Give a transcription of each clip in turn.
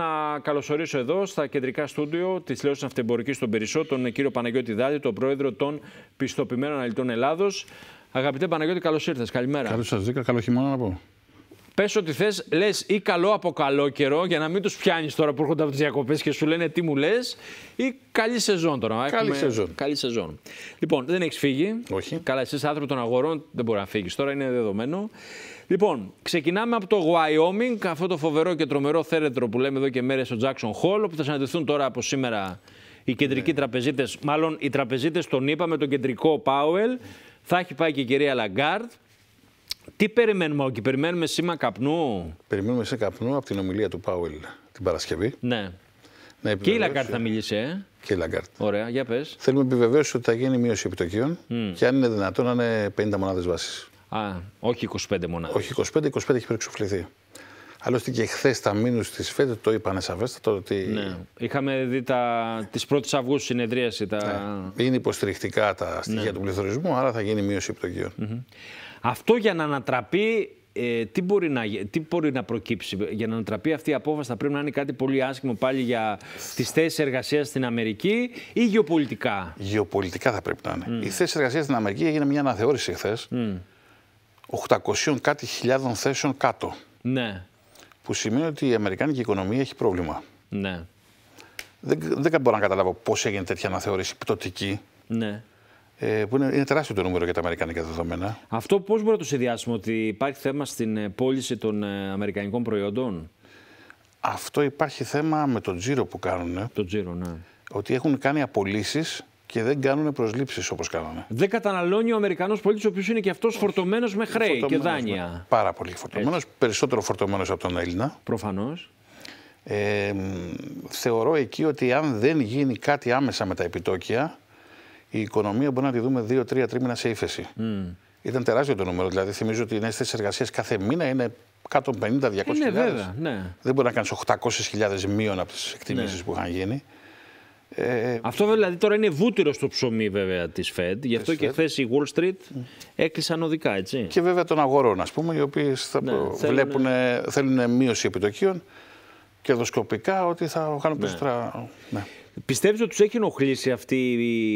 Να καλωσορίσω εδώ στα κεντρικά στούντιο της Λέωσης Αυτεμπορική των Περισσό τον κύριο Παναγιώτη Δάδη, τον πρόεδρο των Πιστοποιημένων Αναλυτών Ελλάδος. Αγαπητέ Παναγιώτη, καλώς ήρθες. Καλημέρα. Καλώς σας δίκα, καλό χειμώνα να πω. Πες ό,τι θες, λες ή καλό από καλό καιρό, για να μην τους πιάνεις τώρα που έρχονται από τις διακοπές και σου λένε τι μου λες, ή καλή σεζόν τώρα. Καλή σεζόν. Καλή σεζόν. Λοιπόν, δεν έχεις φύγει. Όχι. Καλά, εσύ άνθρωπο των αγορών δεν μπορεί να φύγεις τώρα, είναι δεδομένο. Λοιπόν, ξεκινάμε από το Wyoming, αυτό το φοβερό και τρομερό θέρετρο που λέμε εδώ και μέρες στο Jackson Hall, όπου θα συναντηθούν τώρα από σήμερα οι κεντρικοί ναι. τραπεζίτες. Μάλλον οι τραπεζίτες, τον είπαμε, με τον κεντρικό Πάουελ. Θα έχει πάει και η κυρία Λαγκάρτ. Τι περιμένουμε, εκεί, περιμένουμε σήμα καπνού. Περιμένουμε σήμα καπνού από την ομιλία του Πάουελ την Παρασκευή. Ναι. Να και η Λαγκάρτ θα μιλήσει, ε. Και η Λαγκάρτ. Ωραία, για πες. Θέλουμε επιβεβαίωση ότι θα γίνει μείωση επιτοκίων και αν είναι δυνατόν να είναι 50 μονάδες βάσης. Α, όχι 25 μονάδε. Όχι 25, 25 έχει προεξοφληθεί. Άλλωστε και χθες τα μήνους της ΦΕΤΕ, το είπανε σαφέστατα ότι. Ναι. Είχαμε δει τα... τη 1η Αυγούστου συνεδρίαση. Τα... Ναι. Είναι υποστηρικτικά τα στοιχεία ναι. του πληθωρισμού, άρα θα γίνει μείωση επιτοκίων. Αυτό για να ανατραπεί ε, τι, μπορεί να, τι να προκύψει για να ανατραπεί αυτή η απόφαση, θα πρέπει να είναι κάτι πολύ άσχημο πάλι για τις θέσεις εργασίας στην Αμερική ή γεωπολιτικά. Γεωπολιτικά θα πρέπει να είναι. Mm. Η εργασίας στην Αμερική έγινε μια αναθεώρηση χθες. 800 κάτι χιλιάδων θέσεων κάτω. Ναι. Που σημαίνει ότι η Αμερικάνικη οικονομία έχει πρόβλημα. Ναι. Δεν, δεν μπορώ να καταλάβω πώς έγινε τέτοια αναθεώρηση πτωτική. Ναι. Ε, που είναι, τεράστιο το νούμερο για τα αμερικανικά δεδομένα. Αυτό πώς μπορεί να το συνδυάσουμε, ότι υπάρχει θέμα στην ε, πώληση των ε, αμερικανικών προϊόντων. Αυτό υπάρχει θέμα με τον τζίρο που κάνουν. Το τζίρο, ναι. Ότι έχουν κάνει απολύσεις και δεν κάνουν προσλήψεις όπως κάναμε. Δεν καταναλώνει ο Αμερικανός πολίτης, ο οποίος είναι και αυτός φορτωμένος με χρέη φορτωμένος και δάνεια. πάρα πολύ φορτωμένος. Περισσότερο φορτωμένος από τον Έλληνα. Προφανώς. Ε, θεωρώ εκεί ότι αν δεν γίνει κάτι άμεσα με τα επιτόκια, η οικονομία μπορεί να τη δούμε δύο-τρία τρίμηνα σε ύφεση. Mm. Ήταν τεράστιο το νούμερο. Δηλαδή, θυμίζω ότι οι νέες θέσεις εργασίας κάθε μήνα είναι 150-200 ε, ναι, βέβαια. Ναι. Δεν μπορεί να κάνεις 800.000 μείον από τις ναι. εκτιμήσεις που είχαν γίνει. Ε, αυτό δηλαδή τώρα είναι βούτυρος στο ψωμί βέβαια της Fed, Γι' αυτό και χθες η Wall Street έκλεισαν οδικά, έτσι. Και βέβαια των αγορών, ας πούμε, οι οποίοι θα ναι, θέλουν... μείωση επιτοκίων κερδοσκοπικά ότι θα κάνουν ναι. περισσότερα. Ναι. Πιστεύεις ότι τους έχει ενοχλήσει αυτή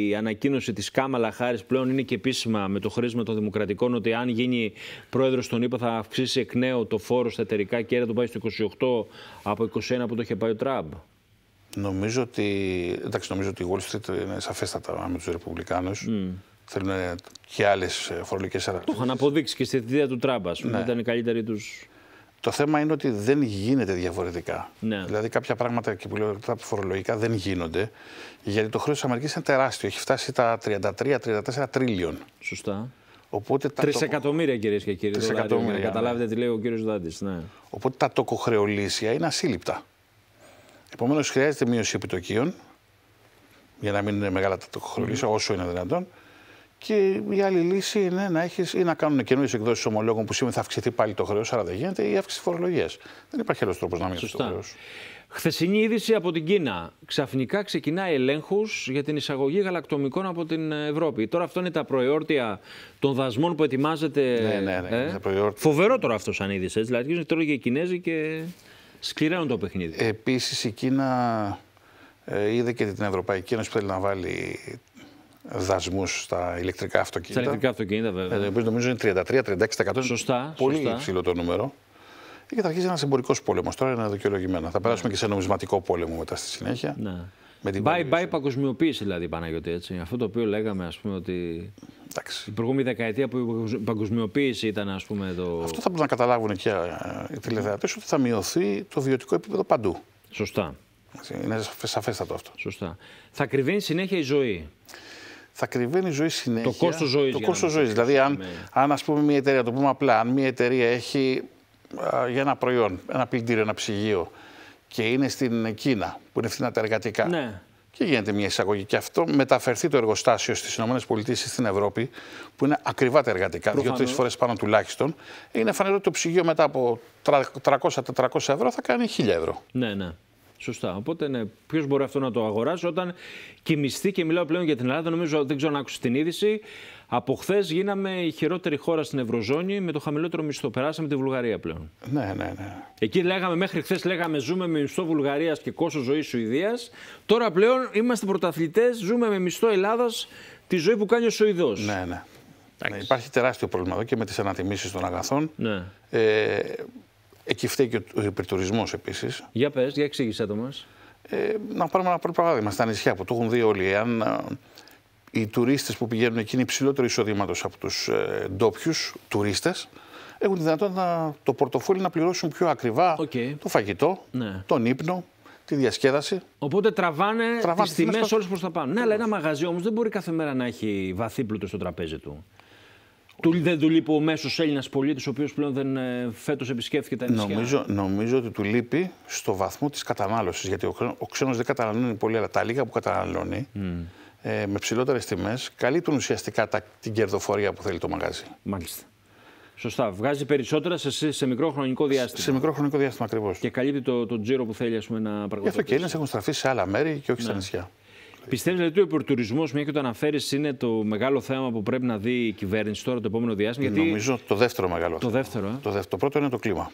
η ανακοίνωση της Κάμαλα Χάρης πλέον είναι και επίσημα με το χρήσμα των Δημοκρατικών ότι αν γίνει πρόεδρος των ΗΠΑ θα αυξήσει εκ νέου το φόρο στα εταιρικά κέρδη, το πάει στο 28 από 21 που το είχε πάει ο Τραμπ. Νομίζω ότι, εντάξει, νομίζω ότι η Wall Street είναι σαφέστατα με τους Ρεπουμπλικάνους. Mm. Θέλουν και άλλες φορολογικές Το είχαν αποδείξει και στη θητεία του Τράμπα. Ναι. Ήταν οι καλύτεροι τους. Το θέμα είναι ότι δεν γίνεται διαφορετικά. Ναι. Δηλαδή, κάποια πράγματα και που τα φορολογικά δεν γίνονται. Γιατί το χρέος της Αμερικής είναι τεράστιο. Έχει φτάσει τα 33-34 τρίλιον. Σωστά. Οπότε τα τρισεκατομμύρια το... κυρίες και κύριοι. Τρισεκατομμύρια. Ναι. Καταλάβετε τι λέει ο κύριος Δάντης. Ναι. Οπότε τα τοκοχρεολύσια είναι ασύλληπτα. Επομένως, χρειάζεται μείωση επιτοκίων για να μην είναι μεγάλα τα χρονικά, όσο είναι δυνατόν. Και η άλλη λύση είναι να, έχεις, ή να κάνουν καινούριες εκδόσεις ομολόγων που σήμερα θα αυξηθεί πάλι το χρέος, άρα δεν γίνεται, ή αύξηση φορολογίας. Δεν υπάρχει άλλος τρόπος να μειώσει το χρέος. Χθεσινή είδηση από την Κίνα. Ξαφνικά ξεκινάει ελέγχου για την εισαγωγή γαλακτομικών από την Ευρώπη. Τώρα αυτό είναι τα προεόρτια των δασμών που ετοιμάζεται. Ναι, ναι, ναι. Ε? τώρα αυτό σαν είδηση. Δηλαδή, τώρα και οι Κινέζοι και Σκληραίνουν το παιχνίδι. Επίσης η Κίνα ε, είδε και την Ευρωπαϊκή Ένωση που θέλει να βάλει δασμούς στα ηλεκτρικά αυτοκίνητα. Στα ηλεκτρικά αυτοκίνητα, βέβαια. Ε, νομίζω είναι 33-36%. Σωστά. Πολύ σωστά. υψηλό το νούμερο. Ε, και θα αρχίσει ένας εμπορικός πόλεμος. Τώρα είναι δικαιολογημένο. Θα περάσουμε και σε νομισματικό πόλεμο μετά στη συνέχεια. Ναι. Με την bye παγκοσμιοποίηση δηλαδή Παναγιώτη έτσι. Αυτό το οποίο λέγαμε ας πούμε ότι Εντάξει. η προηγούμενη δεκαετία που η παγκοσμιοποίηση ήταν ας πούμε το... Αυτό θα πρέπει να καταλάβουν και ε, οι τηλεθεατές ότι θα μειωθεί το βιωτικό επίπεδο παντού. Σωστά. Είναι σαφέστατο αυτό. Σωστά. Θα κρυβαίνει συνέχεια η ζωή. Θα κρυβαίνει η ζωή συνέχεια. Το κόστος ζωής. Το κόστο ζωή. Δηλαδή, αν, ναι. αν ας πούμε μια εταιρεία, το πούμε απλά, αν μια εταιρεία έχει για ένα προϊόν, ένα πλυντήριο, ένα ψυγείο, και είναι στην Κίνα, που είναι φθηνά τα εργατικά. Ναι. Και γίνεται μια εισαγωγή. Και αυτό μεταφερθεί το εργοστάσιο στις ΗΠΑ ή στην Ευρώπη, που είναι ακριβά τα εργατικά, δύο-τρει φορές πάνω τουλάχιστον. Είναι φανερό ότι το ψυγείο μετά από 300-400 ευρώ θα κάνει 1000 ευρώ. Ναι, ναι. Σωστά. Οπότε ναι, ποιος μπορεί αυτό να το αγοράσει όταν κοιμηθεί και μιλάω πλέον για την Ελλάδα. Νομίζω δεν ξέρω αν άκουσες την είδηση. Από χθες γίναμε η χειρότερη χώρα στην Ευρωζώνη με το χαμηλότερο μισθό. Περάσαμε τη Βουλγαρία πλέον. Ναι, ναι, ναι. Εκεί λέγαμε, μέχρι χθες λέγαμε ζούμε με μισθό Βουλγαρίας και κόστος ζωής Σουηδίας. Τώρα πλέον είμαστε πρωταθλητές, ζούμε με μισθό Ελλάδας τη ζωή που κάνει ο Σουηδός. Ναι, ναι. ναι. Υπάρχει τεράστιο πρόβλημα εδώ και με τις ανατιμήσεις των αγαθών. Ναι. Ε, Εκεί φταίει και ο υπερτουρισμός επίσης. Για πες, για εξήγησέ το μας. Ε, να πάρουμε ένα πρώτο παράδειγμα στα νησιά που το έχουν δει όλοι. Ε, οι τουρίστες που πηγαίνουν εκεί είναι υψηλότερο εισοδήματος από τους ε, ντόπιους τουρίστες, έχουν τη δυνατότητα το πορτοφόλι να πληρώσουν πιο ακριβά okay. το φαγητό, ναι. τον ύπνο, τη διασκέδαση. Οπότε τραβάνε, τραβάνε τις τιμές, όλες προς τα πάνω. Ναι, αλλά ένα μαγαζί όμως δεν μπορεί κάθε μέρα να έχει βαθύ πλούτο στο τραπέζι του του, δεν του λείπει ο μέσος Έλληνας πολίτης, ο οποίος πλέον δεν ε, φέτος επισκέφθηκε τα νησιά. Νομίζω, νομίζω ότι του λείπει στο βαθμό της κατανάλωσης. Γιατί ο, ο ξένος δεν καταναλώνει πολύ, αλλά τα λίγα που καταναλώνει ε, με ψηλότερες τιμές καλύπτουν ουσιαστικά τα, την κερδοφορία που θέλει το μαγαζί. Μάλιστα. Σωστά. Βγάζει περισσότερα σε, σε μικρό χρονικό διάστημα. Σε μικρό χρονικό διάστημα ακριβώς. Και καλύπτει το, το τζίρο που θέλει ας πούμε, να πραγματοποιήσει. Γι' αυτό και οι Έλληνες έχουν στραφεί σε άλλα μέρη και όχι ναι. στα νησιά. Πιστεύεις δηλαδή, ότι ο υπερτουρισμός, μια και το αναφέρεις, είναι το μεγάλο θέμα που πρέπει να δει η κυβέρνηση τώρα το επόμενο διάστημα. Γιατί... Νομίζω το δεύτερο μεγάλο. Το δεύτερο. Ε? Το, δεύτερο. το πρώτο είναι το κλίμα.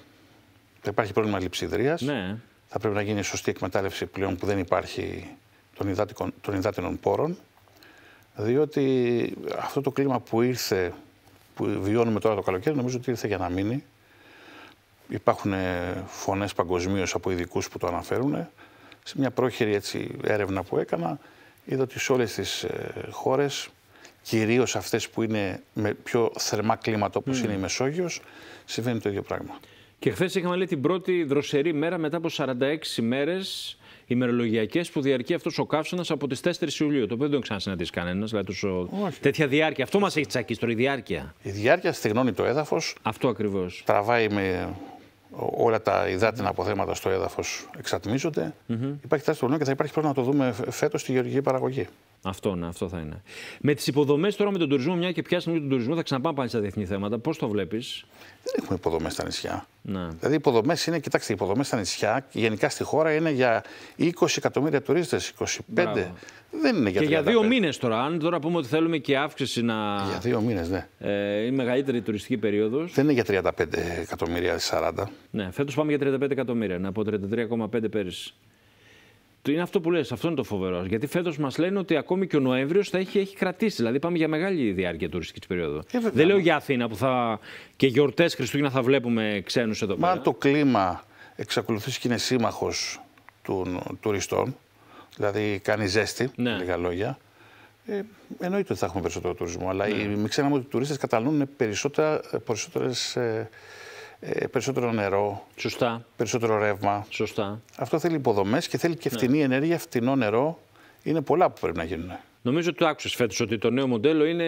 Θα υπάρχει πρόβλημα λειψιδρία. Ναι. Θα πρέπει να γίνει σωστή εκμετάλλευση πλέον που δεν υπάρχει των, υδάτικων, των υδάτινων πόρων. Διότι αυτό το κλίμα που ήρθε, που βιώνουμε τώρα το καλοκαίρι, νομίζω ότι ήρθε για να μείνει. Υπάρχουν ε, φωνές παγκοσμίως από ειδικούς που το αναφέρουν. Σε μια πρόχειρη έτσι, έρευνα που έκανα, είδα ότι σε όλες τις ε, χώρες, κυρίως αυτές που είναι με πιο θερμά κλίματα όπως είναι η Μεσόγειος, συμβαίνει το ίδιο πράγμα. Και χθες είχαμε λέει την πρώτη δροσερή μέρα μετά από 46 μέρες ημερολογιακές που διαρκεί αυτός ο καύσωνας από τις 4 Ιουλίου. Το οποίο δεν το ξανασυναντήσει κανένας. Δηλαδή, τόσο... Τέτοια διάρκεια. Αυτό μας έχει τσακίσει τώρα, η διάρκεια. Η διάρκεια στεγνώνει το έδαφος. Αυτό ακριβώς. Τραβάει με όλα τα υδάτινα αποθέματα στο έδαφος εξατμίζονται. Mm -hmm. Υπάρχει τεράστιο και θα υπάρχει πρόβλημα να το δούμε φέτος στη γεωργική παραγωγή. Αυτό, να, αυτό θα είναι. Με τις υποδομές τώρα με τον τουρισμό, μια και πιάσαμε τον τουρισμό, θα ξαναπάμε πάλι στα διεθνή θέματα. Πώς το βλέπεις, Δεν έχουμε υποδομές στα νησιά. Να. Δηλαδή, οι υποδομές είναι, κοιτάξτε, οι υποδομές στα νησιά, γενικά στη χώρα είναι για 20 εκατομμύρια τουρίστες, 25. Δεν είναι για Και για δύο μήνες τώρα. Αν τώρα πούμε ότι θέλουμε και αύξηση να. Για δύο μήνες, ναι. Ε, η μεγαλύτερη τουριστική περίοδος. Δεν είναι για 35 εκατομμύρια, 40. Ναι, φέτος πάμε για 35 εκατομμύρια, να πω 33,5 πέρυσι. Είναι αυτό που λες, αυτό είναι το φοβερό. Γιατί φέτος μας λένε ότι ακόμη και ο Νοέμβριος θα έχει, έχει κρατήσει. Δηλαδή πάμε για μεγάλη διάρκεια τουριστική περίοδο. Ε, Δεν λέω για Αθήνα που θα και γιορτές Χριστούγεννα θα βλέπουμε ξένους εδώ πέρα. Μα το κλίμα εξακολουθήσει και είναι σύμμαχος των τουριστών, δηλαδή κάνει ζέστη, ναι. λίγα λόγια. Ε, εννοείται ότι θα έχουμε περισσότερο τουρισμό, αλλά ναι. μην ξέραμε ότι οι τουρίστες καταναλώνουν περισσότερες ε, ε, περισσότερο νερό, Σωστά. περισσότερο ρεύμα. Σωστά. Αυτό θέλει υποδομές και θέλει και ναι. φτηνή ενέργεια, φτηνό νερό. Είναι πολλά που πρέπει να γίνουν. Νομίζω ότι το άκουσες φέτος ότι το νέο μοντέλο είναι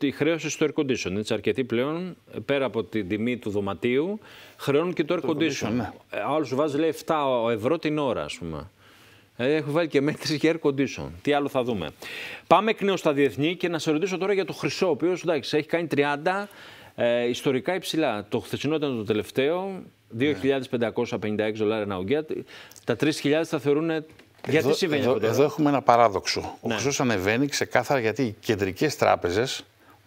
η χρέωση στο air condition. Έτσι, αρκετοί πλέον, πέρα από την τιμή του δωματίου, χρεώνουν και το air condition. Ναι. Ε, άλλος σου βάζει λέει 7 ευρώ την ώρα, ας πούμε. Ε, έχω βάλει και μέτρηση για air condition. Τι άλλο θα δούμε. Πάμε εκ νέου στα διεθνή και να σε ρωτήσω τώρα για το χρυσό, ο οποίος έχει κάνει 30 ε, ιστορικά υψηλά. Το χθεσινό ήταν το τελευταίο, 2.556 ναι. δολάρια ένα Τα 3.000 θα θεωρούν γιατί εδώ, συμβαίνει εδώ, αυτό. Εδώ ε? έχουμε ένα παράδοξο. Ο ναι. χρυσός ανεβαίνει ξεκάθαρα γιατί οι κεντρικές τράπεζες,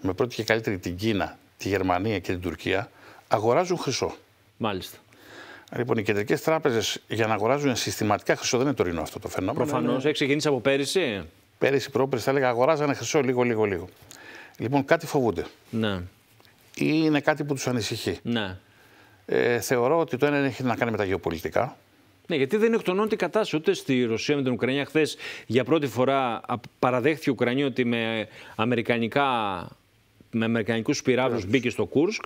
με πρώτη και καλύτερη την Κίνα, τη Γερμανία και την Τουρκία, αγοράζουν χρυσό. Μάλιστα. Λοιπόν, οι κεντρικές τράπεζες για να αγοράζουν συστηματικά χρυσό δεν είναι τωρινό αυτό το φαινόμενο. Προφανώς. Έχει ξεκινήσει από πέρυσι. Πέρυσι, πρόπερυσι, θα έλεγα αγοράζανε χρυσό λίγο, λίγο, λίγο. Λοιπόν, κάτι φοβούνται. Ναι ή είναι κάτι που τους ανησυχεί. Ναι. Ε, θεωρώ ότι το ένα έχει να κάνει με τα γεωπολιτικά. Ναι, γιατί δεν εκτονώνεται η κατάσταση ούτε στη Ρωσία με την Ουκρανία. Χθες για πρώτη φορά παραδέχθηκε η Ουκρανία ότι με, αμερικανικά, με αμερικανικούς πυράβλους μπήκε στο Κούρσκ.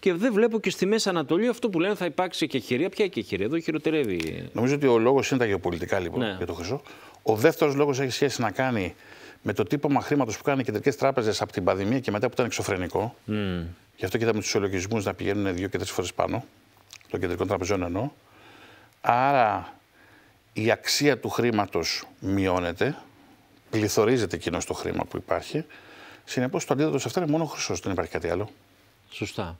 Και δεν βλέπω και στη Μέση Ανατολή αυτό που λένε θα υπάρξει και χειρία. Ποια και χειρία, εδώ χειροτερεύει. Νομίζω ότι ο λόγος είναι τα γεωπολιτικά λοιπόν ναι. για το χρυσό. Ο δεύτερος λόγος έχει σχέση να κάνει με το τύπο χρήματος που κάνουν οι κεντρικές τράπεζες από την πανδημία και μετά που ήταν εξωφρενικό. Mm. Γι' αυτό και με του ολογισμού να πηγαίνουν δύο και τρεις φορές πάνω, των κεντρικών τραπεζών εννοώ. Άρα η αξία του χρήματος μειώνεται, πληθωρίζεται εκείνος το χρήμα που υπάρχει. Συνεπώς το αντίθετο σε αυτό είναι μόνο χρυσό, δεν υπάρχει κάτι άλλο. Σωστά.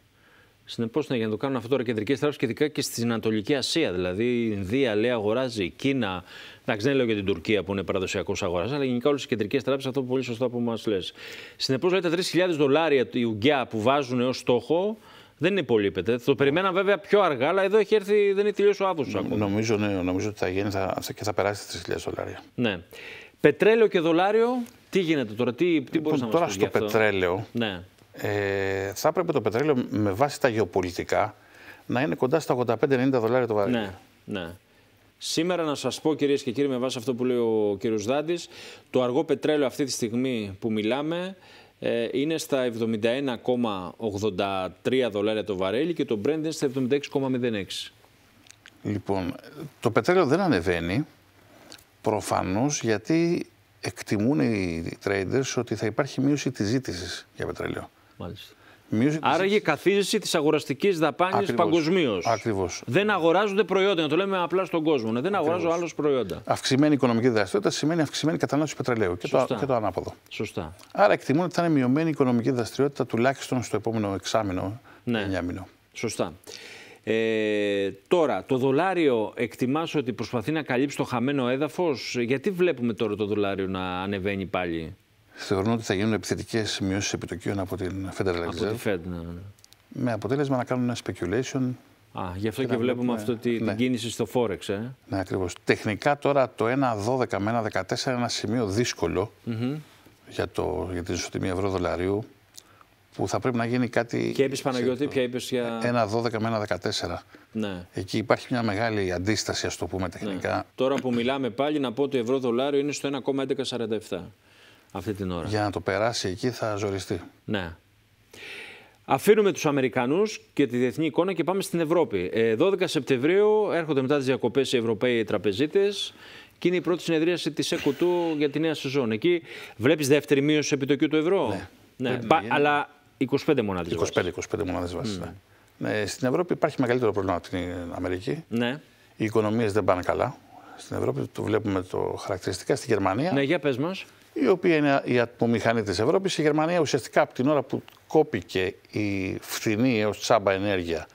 Συνεπώ, ναι, για να το κάνουν αυτό τώρα κεντρικές τράπεζες και ειδικά και στην Ανατολική Ασία. Δηλαδή, η Ινδία λέει αγοράζει, η Κίνα. Εντάξει, δεν λέω για την Τουρκία που είναι παραδοσιακός αγοράς, αλλά γενικά όλες οι κεντρικές τράπεζες αυτό που πολύ σωστά που μας λες. Συνεπώς, λέει τα 3.000 δολάρια η ουγγιά που βάζουν ως στόχο δεν είναι υπολείπεται. Το περιμένα βέβαια πιο αργά, αλλά εδώ έχει έρθει, δεν είναι τελείω ο Αύγουστος ακόμα. Νομίζω, ναι, νομίζω ότι θα γίνει θα, και θα περάσει τα 3.000 δολάρια. Ναι. Πετρέλαιο και δολάριο, τι γίνεται τώρα, τι, τι λοιπόν, να Τώρα στο πετρέλαιο. Ναι. Ε, θα έπρεπε το πετρέλαιο με βάση τα γεωπολιτικά να είναι κοντά στα 85-90 δολάρια το βαρέλι. Ναι, ναι. Σήμερα να σας πω κυρίες και κύριοι με βάση αυτό που λέει ο κύριος Δάντης, το αργό πετρέλαιο αυτή τη στιγμή που μιλάμε ε, είναι στα 71,83 δολάρια το βαρέλι και το Brent είναι στα 76,06. Λοιπόν, το πετρέλαιο δεν ανεβαίνει προφανώς γιατί εκτιμούν οι traders ότι θα υπάρχει μείωση της ζήτησης για πετρέλαιο. Μάλιστα. Music Άραγε καθίζηση της αγοραστικής δαπάνης παγκοσμίως. Ακριβώς. Δεν αγοράζονται προϊόντα, να το λέμε απλά στον κόσμο. Ναι, δεν αγοράζω άλλος προϊόντα. Αυξημένη οικονομική δραστηριότητα σημαίνει αυξημένη κατανάλωση πετρελαίου και το, και το ανάποδο. Σωστά. Άρα εκτιμούν ότι θα είναι μειωμένη οικονομική δραστηριότητα τουλάχιστον στο επόμενο εξάμεινο, ναι. μήνο. Σωστά. Ε, τώρα, το δολάριο εκτιμάς ότι προσπαθεί να καλύψει το χαμένο έδαφος. Γιατί βλέπουμε τώρα το δολάριο να ανεβαίνει πάλι θεωρούν ότι θα γίνουν επιθετικές μειώσεις επιτοκίων από την Federal Reserve. Από τη Fed, ναι, ναι. Με αποτέλεσμα να κάνουν speculation. Α, γι' αυτό και, βλέπουμε αυτό ναι. την κίνηση στο Forex. Ε. Ναι, ακριβώς. Τεχνικά τώρα το 1,12 με 1,14 είναι ένα σημείο δύσκολο για, το, για την ισοτιμία ευρώ-δολαρίου που θα πρέπει να γίνει κάτι. Και είπε Παναγιώτη, ποια είπε για. 1,12 12 με 1,14. Ναι. Εκεί υπάρχει μια μεγάλη αντίσταση, ας το πούμε τεχνικά. Ναι. Τώρα που μιλάμε πάλι, να πω ότι το ευρώ-δολάριο είναι στο 1,1147 αυτή την ώρα. Για να το περάσει εκεί θα ζοριστεί. Ναι. Αφήνουμε τους Αμερικανούς και τη διεθνή εικόνα και πάμε στην Ευρώπη. 12 ε, Σεπτεμβρίου έρχονται μετά τις διακοπές οι Ευρωπαίοι τραπεζίτες και είναι η πρώτη συνεδρίαση της ΕΚΟΤΟΥ για τη νέα σεζόν. Εκεί βλέπεις δεύτερη μείωση επιτοκίου του ευρώ. Ναι. ναι. αλλά 25 μοναδε βάση. 25-25 μονάδε βάση. Ναι. Στην Ευρώπη υπάρχει μεγαλύτερο πρόβλημα από την Αμερική. Ναι. Οι οικονομίες δεν πάνε καλά. Στην Ευρώπη το βλέπουμε το χαρακτηριστικά. Στη Γερμανία. Ναι, για πες μας η οποία είναι η ατμομηχανή της Ευρώπης. Η Γερμανία ουσιαστικά από την ώρα που κόπηκε η φθηνή έως τσάμπα ενέργεια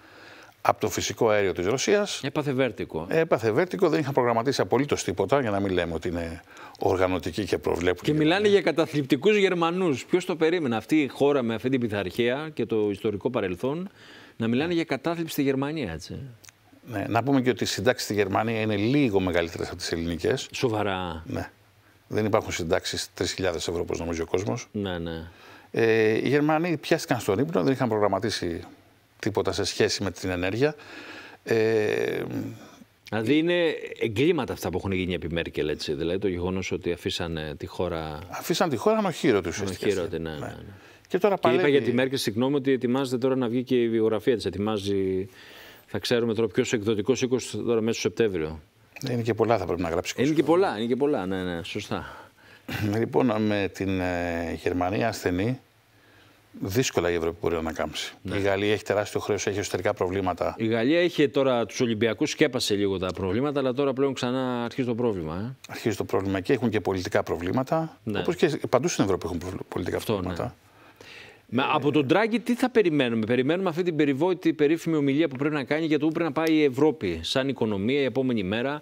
από το φυσικό αέριο της Ρωσίας. Έπαθε βέρτικο. Έπαθε βέρτικο, δεν είχαν προγραμματίσει απολύτως τίποτα, για να μην λέμε ότι είναι οργανωτική και προβλέπουν. Και μιλάνε για καταθλιπτικούς Γερμανούς. Ποιος το περίμενε αυτή η χώρα με αυτή την πειθαρχία και το ιστορικό παρελθόν να μιλάνε για κατάθλιψη στη Γερμανία, έτσι. Ναι, να πούμε και ότι οι συντάξεις στη Γερμανία είναι λίγο μεγαλύτερες από τις ελληνικές. Σοβαρά. Ναι. Δεν υπάρχουν συντάξεις 3.000 ευρώ όπως νομίζει ο κόσμος. Ναι, ναι. Ε, οι Γερμανοί πιάστηκαν στον ύπνο, δεν είχαν προγραμματίσει τίποτα σε σχέση με την ενέργεια. Ε, Δηλαδή είναι εγκλήματα αυτά που έχουν γίνει επί Μέρκελ, έτσι. Δηλαδή το γεγονός ότι αφήσανε τη χώρα. Αφήσαν τη χώρα του ουσιαστικά. Ανοχήρωτη, ναι, ναι, ναι. ναι. Και, τώρα και είπα για τη Μέρκελ, συγγνώμη, ότι ετοιμάζεται τώρα να βγει και η βιογραφία της. Ετοιμάζει. Θα ξέρουμε τώρα ποιος εκδοτικός οίκος τώρα μέσα στο Σεπτέμβριο. Ναι, είναι και πολλά θα πρέπει να γράψει. Είναι και πολλά, είναι και πολλά, ναι, ναι, σωστά. Λοιπόν, με την ε, Γερμανία ασθενή, δύσκολα η Ευρώπη μπορεί να ανακάμψει. Ναι. Η Γαλλία έχει τεράστιο χρέος, έχει εσωτερικά προβλήματα. Η Γαλλία έχει τώρα τους Ολυμπιακούς, σκέπασε λίγο τα προβλήματα, αλλά τώρα πλέον ξανά αρχίζει το πρόβλημα. Ε. Αρχίζει το πρόβλημα και έχουν και πολιτικά προβλήματα. Ναι. Όπως και παντού στην Ευρώπη έχουν πολιτικά Αυτό, ναι. προβλήματα. Μα από τον Τράγκη τι θα περιμένουμε. Περιμένουμε αυτή την περιβόητη περίφημη ομιλία που πρέπει να κάνει για το που πρέπει να πάει η Ευρώπη σαν οικονομία η επόμενη μέρα.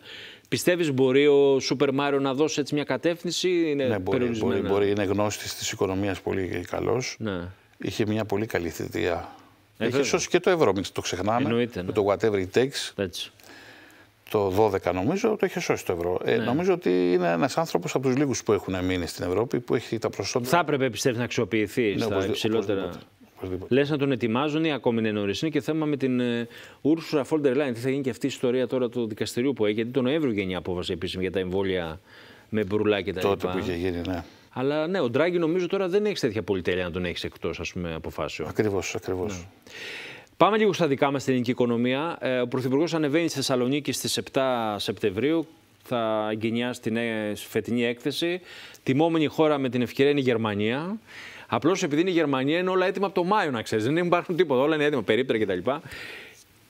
Πιστεύεις μπορεί ο Σούπερ Μάριο να δώσει έτσι μια κατεύθυνση. Είναι ναι, μπορεί, μπορεί, Είναι γνώστης της οικονομίας πολύ καλός. Ναι. Είχε μια πολύ καλή θητεία. Έχει ε, σώσει και το ευρώ, μην το ξεχνάμε. Ναι. Με το whatever it takes το 12 νομίζω το είχε σώσει το ευρώ. Ε, ναι. νομίζω ότι είναι ένας άνθρωπος από τους λίγους που έχουν μείνει στην Ευρώπη που έχει τα προσόντα. Θα έπρεπε πιστεύει να αξιοποιηθεί ναι, στα υψηλότερα. Λες να τον ετοιμάζουν ή ακόμη είναι νωρίς. Είναι και θέμα με την ε, Ούρσουρα Φόντερ Λάιν. Τι θα γίνει και αυτή η ιστορία τώρα του δικαστηρίου που έχει, γιατί τον Νοέμβριο γίνει η απόφαση επίσημη για τα εμβόλια με μπουρλά και τα Τότε που είχε γίνει, ναι. Αλλά ναι, ο Ντράγκη νομίζω τώρα δεν έχει τέτοια πολυτέλεια να τον έχεις εκτός αποφάσεων. Ακριβώς, ακριβώς. Ναι. Πάμε λίγο στα δικά μας στην ελληνική οικονομία. Ε, ο Πρωθυπουργός ανεβαίνει στη Θεσσαλονίκη στις 7 Σεπτεμβρίου. Θα εγκαινιάσει την φετινή έκθεση. Τιμόμενη χώρα με την ευκαιρία είναι η Γερμανία. Απλώς επειδή είναι η Γερμανία είναι όλα έτοιμα από το Μάιο, να ξέρεις. Δεν υπάρχουν τίποτα. Όλα είναι έτοιμα, περίπτερα κτλ.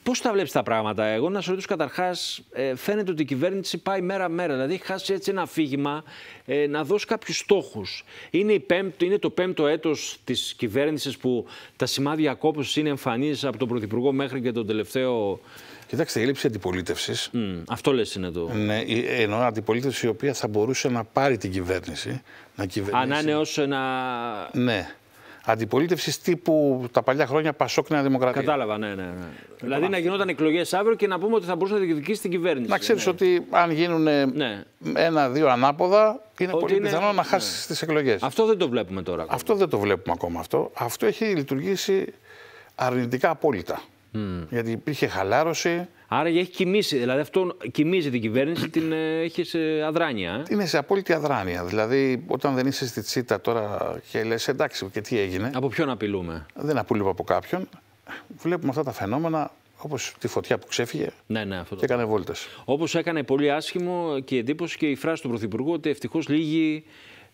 Πώς τα βλέπεις τα πράγματα, Εγώ να σου ρωτήσω καταρχάς, ε, φαίνεται ότι η κυβέρνηση πάει μέρα-μέρα. Δηλαδή, έχει χάσεις έτσι ένα αφήγημα ε, να δώσει κάποιους στόχους. Είναι, είναι το πέμπτο έτος της κυβέρνησης που τα σημάδια κόπωσης είναι εμφανής από τον Πρωθυπουργό μέχρι και τον τελευταίο. Κοιτάξτε, η έλλειψη αντιπολίτευσης. αυτό λες είναι το. Ναι, εννοώ αντιπολίτευση η οποία θα μπορούσε να πάρει την κυβέρνηση. Να κυβερνήσει. Ναι. ένα. Ναι αντιπολίτευσης τύπου τα παλιά χρόνια Πασόκ Νέα Δημοκρατία. Κατάλαβα, ναι, ναι. ναι. δηλαδή να γινόταν εκλογές αύριο και να πούμε ότι θα μπορούσε να διεκδικήσει την κυβέρνηση. Να ξέρεις ναι. ότι αν γίνουν ε, ναι. ένα-δύο ανάποδα, είναι ότι πολύ πιθανό να χάσει ναι. τις εκλογές. Αυτό δεν το βλέπουμε τώρα. Ακόμα. Αυτό δεν το βλέπουμε ακόμα αυτό. Αυτό έχει λειτουργήσει αρνητικά απόλυτα. Mm. Γιατί υπήρχε χαλάρωση. Άρα έχει κοιμήσει, δηλαδή αυτό κοιμίζει την κυβέρνηση, την ε, έχεις σε αδράνεια. Ε? Είναι σε απόλυτη αδράνεια. Δηλαδή, όταν δεν είσαι στη τσίτα τώρα και λες, εντάξει, και τι έγινε. Από ποιον απειλούμε. Δεν απειλούμε από κάποιον. Βλέπουμε αυτά τα φαινόμενα Όπως τη φωτιά που ξέφυγε ναι, ναι, αυτό και έκανε βόλτες. Όπως έκανε πολύ άσχημο και εντύπωση και η φράση του Πρωθυπουργού ότι ευτυχώς λίγοι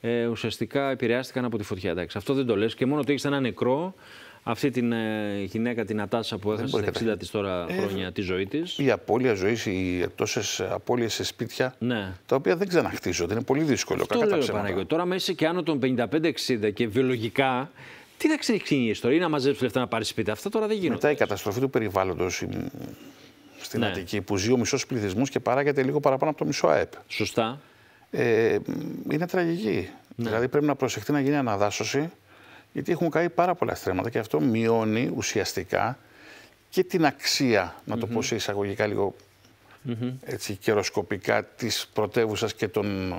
ε, ουσιαστικά επηρεάστηκαν από τη φωτιά. Εντάξει, αυτό δεν το λες και μόνο ότι έχει ένα νεκρό αυτή την ε, γυναίκα, την Ατάσα που έχασε στα 60 της τώρα ε, χρόνια τη ζωή της. Η απώλεια ζωής, οι τόσες απώλειες σε σπίτια. Ναι. Τα οποία δεν ξαναχτίζονται. Είναι πολύ δύσκολο. Αυτό Τώρα μέσα και άνω των 55-60 και βιολογικά. Τι θα ξεκινήσει η ιστορία, να μαζέψεις λεφτά να πάρεις σπίτι. Αυτά τώρα δεν γίνονται. Μετά η καταστροφή του περιβάλλοντος στην ναι. Αττική, που ζει ο μισός πληθυσμός και παράγεται λίγο παραπάνω από το μισό ΑΕΠ. Σωστά. Ε, είναι τραγική. Ναι. Δηλαδή πρέπει να προσεχτεί να γίνει αναδάσωση γιατί έχουν κάνει πάρα πολλά στρέμματα και αυτό μειώνει ουσιαστικά και την αξία, να το πω σε εισαγωγικά λίγο mm -hmm. έτσι, καιροσκοπικά, της πρωτεύουσας και των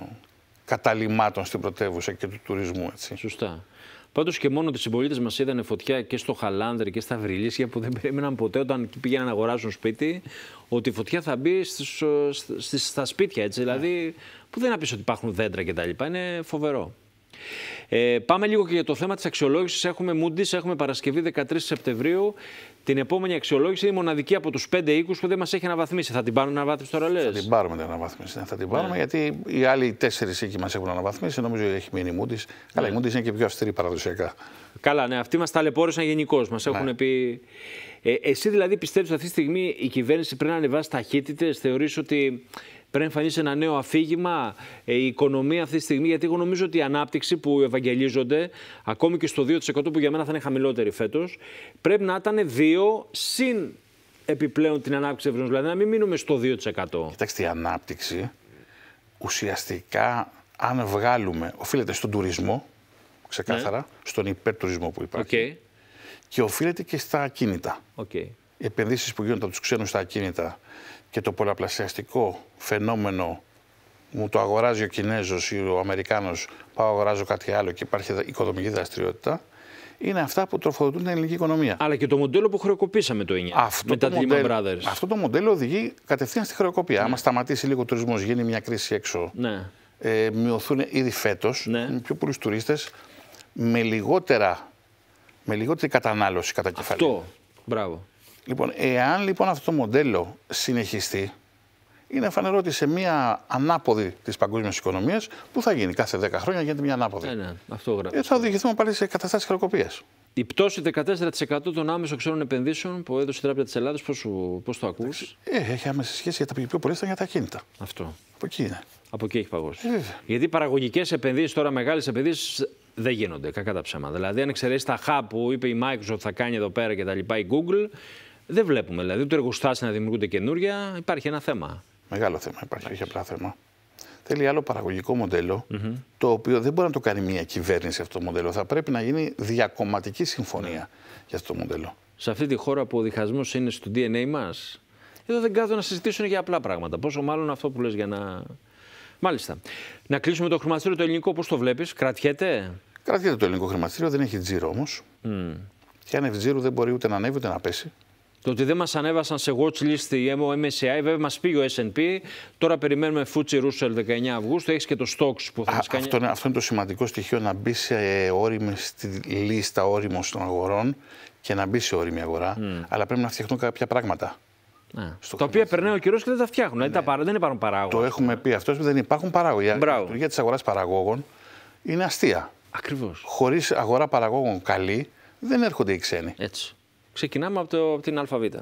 καταλήμματων στην πρωτεύουσα και του τουρισμού. Έτσι. Σωστά. Πάντως και μόνο ότι οι συμπολίτες μας είδαν φωτιά και στο Χαλάνδρη και στα Βρυλίσια που δεν περίμεναν ποτέ όταν πήγαιναν να αγοράσουν σπίτι, ότι η φωτιά θα μπει στις, στα σπίτια. Έτσι, yeah. Ναι. Δηλαδή, που δεν να πει ότι υπάρχουν δέντρα κτλ. Είναι φοβερό. Ε, πάμε λίγο και για το θέμα της αξιολόγησης. Έχουμε Moody's, έχουμε Παρασκευή 13 Σεπτεμβρίου. Την επόμενη αξιολόγηση είναι η μοναδική από τους πέντε οίκους που δεν μας έχει αναβαθμίσει. Θα την να αναβάθμιση τώρα, λες. Θα την πάρουμε την αναβάθμιση. Ναι, θα την πάρουμε ναι. γιατί οι άλλοι τέσσερις οίκοι μας έχουν αναβαθμίσει. Νομίζω ότι έχει μείνει η Moody's. Ναι. Αλλά η Moody's είναι και πιο αυστηρή παραδοσιακά. Καλά, ναι. Αυτοί μας ταλαιπώρησαν γενικώς. Μας ναι. έχουν πει. Ε, εσύ δηλαδή πιστεύεις ότι αυτή τη στιγμή η κυβέρνηση πρέπει να ανεβάσει ταχύτητες. Θεωρείς ότι πρέπει να εμφανίσει ένα νέο αφήγημα ε, η οικονομία αυτή τη στιγμή. Γιατί εγώ νομίζω ότι η ανάπτυξη που ευαγγελίζονται, ακόμη και στο 2% που για μένα θα είναι χαμηλότερη φέτος, πρέπει να ήταν 2 συν επιπλέον την ανάπτυξη ευρώ. Δηλαδή να μην μείνουμε στο 2%. Κοιτάξτε, η ανάπτυξη ουσιαστικά, αν βγάλουμε, οφείλεται στον τουρισμό, ξεκάθαρα, ναι. στον υπερτουρισμό που υπάρχει. Okay. Και οφείλεται και στα ακίνητα. Okay. Οι επενδύσεις που γίνονται από τους ξένους στα ακίνητα και το πολλαπλασιαστικό φαινόμενο μου το αγοράζει ο Κινέζος ή ο Αμερικάνος, πάω αγοράζω κάτι άλλο και υπάρχει οικοδομική δραστηριότητα, είναι αυτά που τροφοδοτούν την ελληνική οικονομία. Αλλά και το μοντέλο που χρεοκοπήσαμε το 9 αυτό με το τα Lehman Brothers. Αυτό το μοντέλο οδηγεί κατευθείαν στη χρεοκοπία. Ναι. Άμα σταματήσει λίγο ο τουρισμός, γίνει μια κρίση έξω. Ναι. Ε, μειωθούν ήδη φέτος ναι. πιο πολλούς τουρίστες με λιγότερα. Με λιγότερη κατανάλωση κατά κεφαλή. Αυτό. Μπράβο. Λοιπόν, εάν λοιπόν αυτό το μοντέλο συνεχιστεί, είναι φανερό ότι σε μια ανάποδη της παγκόσμιας οικονομίας, που θα γίνει κάθε 10 χρόνια, γίνεται μια ανάποδη. Ναι, ναι, αυτό γράφει. θα οδηγηθούμε πάλι σε καταστάσεις χρεοκοπίας. Η πτώση 14% των άμεσων ξένων επενδύσεων που έδωσε η Τράπεζα της Ελλάδα, πώ το ακούς. Ε, έχει άμεση σχέση για τα πιο πολλέ ήταν για τα κίνητα. Αυτό. Από εκεί είναι. Από εκεί έχει παγώσει. Ε, γιατί παραγωγικές επενδύσεις, τώρα μεγάλες επενδύσεις, δεν γίνονται. Κακά τα ψέματα. Δηλαδή, αν εξαιρέσεις τα χά που είπε η Microsoft θα κάνει εδώ πέρα και τα λοιπά, η Google, δεν βλέπουμε δηλαδή ούτε εργοστάσια να δημιουργούνται καινούρια. Υπάρχει ένα θέμα. Μεγάλο θέμα. Υπάρχει, όχι απλά θέμα. Θέλει άλλο παραγωγικό μοντέλο, το οποίο δεν μπορεί να το κάνει μια κυβέρνηση αυτό το μοντέλο. Θα πρέπει να γίνει διακομματική συμφωνία ναι. για αυτό το μοντέλο. Σε αυτή τη χώρα που ο διχασμός είναι στο DNA μας, εδώ δεν κάθονται να συζητήσουν για απλά πράγματα. Πόσο μάλλον αυτό που λες για να. Μάλιστα. Να κλείσουμε το χρηματιστήριο το ελληνικό, πώς το βλέπεις, κρατιέται. Κρατιέται το ελληνικό χρηματιστήριο, δεν έχει τζίρο όμως. Mm. Και αν έχει τζίρο δεν μπορεί ούτε να ανέβει ούτε να πέσει. Το ότι δεν μας ανέβασαν σε watch list η MSCI, βέβαια μας πήγε ο SP. Τώρα περιμένουμε Fuji Russell 19 Αυγούστου. Έχεις και το stocks που θα μας κάνει. Αυτό είναι, το σημαντικό στοιχείο να μπει σε όριμη στη λίστα όριμο των αγορών και να μπει σε όριμη αγορά. Αλλά πρέπει να φτιαχτούν κάποια πράγματα. Ναι. Τα οποία περνάει ο καιρός και δεν τα φτιάχνουν. δεν ναι. υπάρχουν παράγοντε. Το έχουμε πει αυτό, δεν υπάρχουν παράγοντε. Η λειτουργία της αγοράς παραγόγων είναι αστεία. Ακριβώς. Χωρίς αγορά παραγόγων καλή, δεν έρχονται οι ξένοι. Έτσι. Ξεκινάμε από, το, από την ΑΒ.